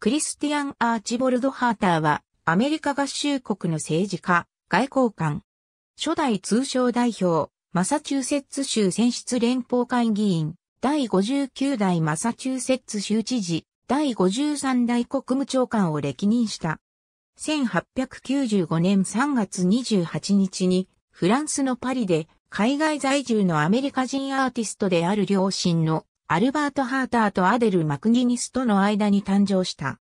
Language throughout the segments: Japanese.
クリスティアン・アーチボルド・ハーターは、アメリカ合衆国の政治家、外交官。初代通商代表、マサチューセッツ州選出連邦会議員、第59代マサチューセッツ州知事、第53代国務長官を歴任した。1895年3月28日に、フランスのパリで、海外在住のアメリカ人アーティストである両親のアルバート・ハーターとアデル・マクギニスとの間に誕生した。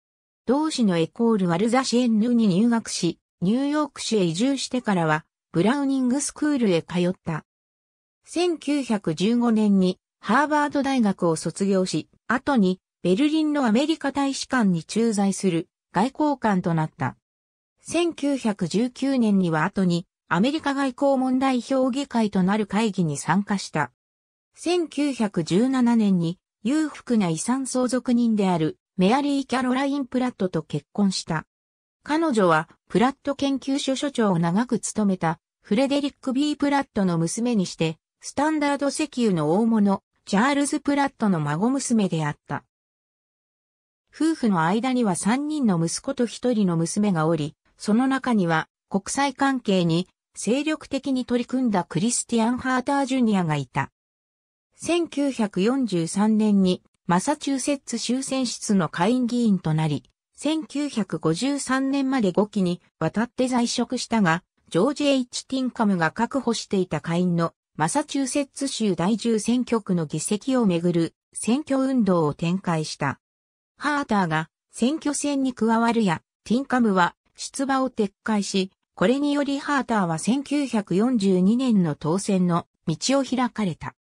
同志のエコール・ワルザシエンヌに入学し、ニューヨーク市へ移住してからは、ブラウニングスクールへ通った。1915年にハーバード大学を卒業し、後にベルリンのアメリカ大使館に駐在する外交官となった。1919年には後にアメリカ外交問題評議会となる会議に参加した。1917年に裕福な遺産相続人であるメアリー・キャロライン・プラットと結婚した。彼女はプラット研究所所長を長く務めたフレデリック・ B・ プラットの娘にして、スタンダード石油の大物、チャールズ・プラットの孫娘であった。夫婦の間には3人の息子と1人の娘がおり、その中には国際関係に精力的に取り組んだクリスティアン・ハーター・ジュニアがいた。1943年にマサチューセッツ州選出の下院議員となり、1953年まで5期にわたって在職したが、ジョージ・ H・ ティンカムが確保していた下院のマサチューセッツ州第10選挙区の議席をめぐる選挙運動を展開した。ハーターが選挙戦に加わるや、ティンカムは出馬を撤回し、これによりハーターは1942年の当選の道を開かれた。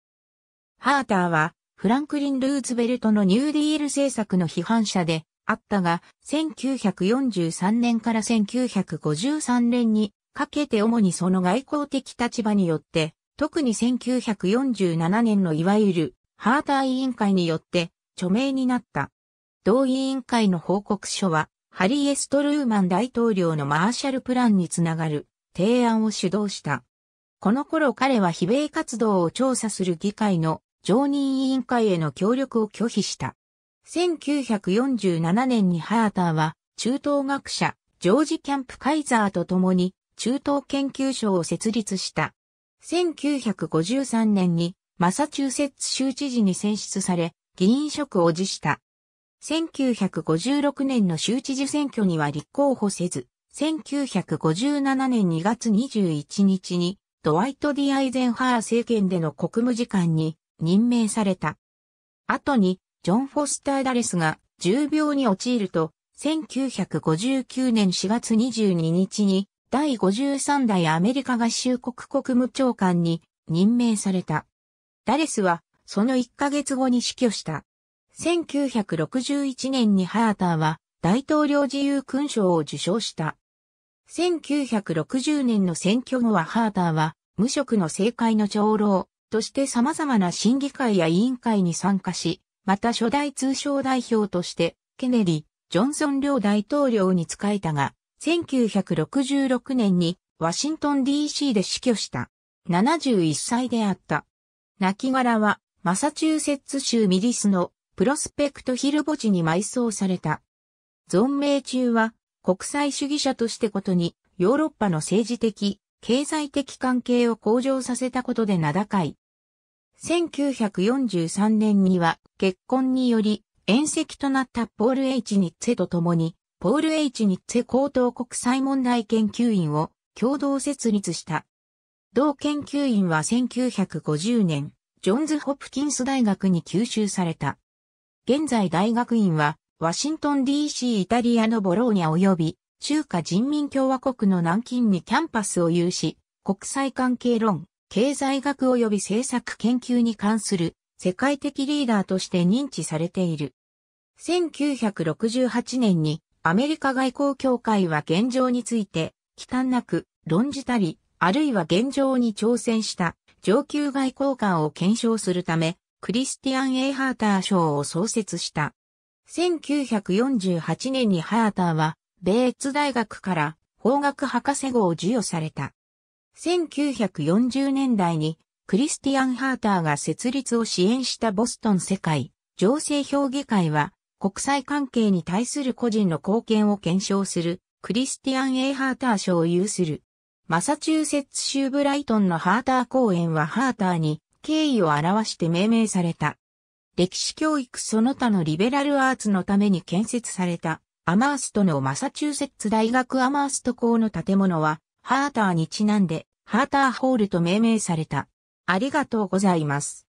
ハーターは、フランクリン・ルーズベルトのニューディール政策の批判者であったが、1943年から1953年にかけて主にその外交的立場によって、特に1947年のいわゆるハーター委員会によって著名になった。同委員会の報告書は、ハリー・エストルーマン大統領のマーシャルプランにつながる提案を主導した。この頃彼は非米活動を調査する議会の常任委員会への協力を拒否した。1947年にハーターは、中東学者、ジョージ・キャンプ・カイザーと共に、中東研究所を設立した。1953年に、マサチューセッツ州知事に選出され、議員職を辞した。1956年の州知事選挙には立候補せず、1957年2月21日に、ドワイト・ディ・アイゼンハー政権での国務次官に任命された。後に、ジョン・フォスター・ダレスが重病に陥ると、1959年4月22日に第53代アメリカ合衆国国務長官に任命された。ダレスはその1ヶ月後に死去した。1961年にハーターは大統領自由勲章を受章した。1960年の選挙後はハーターは無職の政界の長老、として様々な審議会や委員会に参加し、また初代通商代表として、ケネディ、ジョンソン両大統領に仕えたが、1966年にワシントン DC で死去した。71歳であった。亡きはマサチューセッツ州ミリスのプロスペクトヒル墓地に埋葬された。存命中は国際主義者としてことにヨーロッパの政治的、経済的関係を向上させたことで名高い1943年には結婚により、遠戚となったポール・エイチ・ニッツェと共に、ポール・エイチ・ニッツェ高等国際問題研究員を共同設立した。同研究員は1950年、ジョンズ・ホプキンス大学に吸収された。現在大学院は、ワシントン DC イタリアのボローニャ及び、中華人民共和国の南京にキャンパスを有し、国際関係論、経済学及び政策研究に関する世界的リーダーとして認知されている。1968年にアメリカ外交協会は現状について、忌憚なく論じたり、あるいは現状に挑戦した上級外交官を検証するため、クリスティアン・エイ・ハーター賞を創設した。1948年にハーターは、米越大学から法学博士号を授与された。1940年代にクリスティアン・ハーターが設立を支援したボストン世界情勢評議会は国際関係に対する個人の貢献を検証するクリスティアン・エイハーター賞を有する。マサチューセッツ州ブライトンのハーター公園はハーターに敬意を表して命名された。歴史教育その他のリベラルアーツのために建設されたアマーストのマサチューセッツ大学アマースト校の建物はハーターにちなんで、ハーターホールと命名された。ありがとうございます。